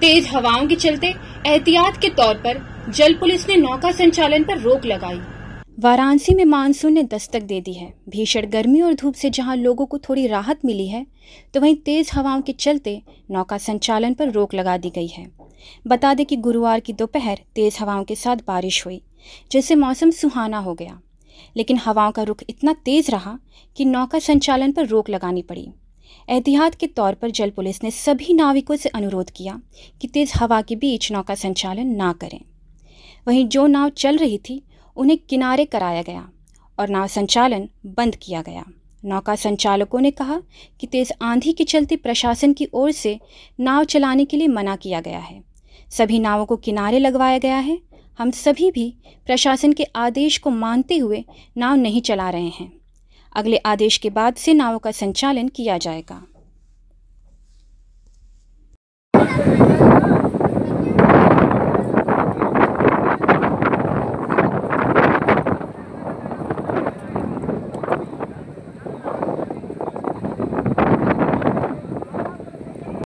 तेज हवाओं के चलते एहतियात के तौर पर जल पुलिस ने नौका संचालन पर रोक लगाई वाराणसी में मानसून ने दस्तक दे दी है भीषण गर्मी और धूप से जहां लोगों को थोड़ी राहत मिली है तो वहीं तेज हवाओं के चलते नौका संचालन पर रोक लगा दी गई है बता दें कि गुरुवार की दोपहर तेज हवाओं के साथ बारिश हुई जिससे मौसम सुहाना हो गया लेकिन हवाओं का रुख इतना तेज रहा कि नौका संचालन पर रोक लगानी पड़ी एहतियात के तौर पर जल पुलिस ने सभी नाविकों से अनुरोध किया कि तेज़ हवा के बीच नौका संचालन ना करें वहीं जो नाव चल रही थी उन्हें किनारे कराया गया और नाव संचालन बंद किया गया नौका संचालकों ने कहा कि तेज़ आंधी के चलते प्रशासन की ओर से नाव चलाने के लिए मना किया गया है सभी नावों को किनारे लगवाया गया है हम सभी भी प्रशासन के आदेश को मानते हुए नाव नहीं चला रहे हैं अगले आदेश के बाद से नावों का संचालन किया जाएगा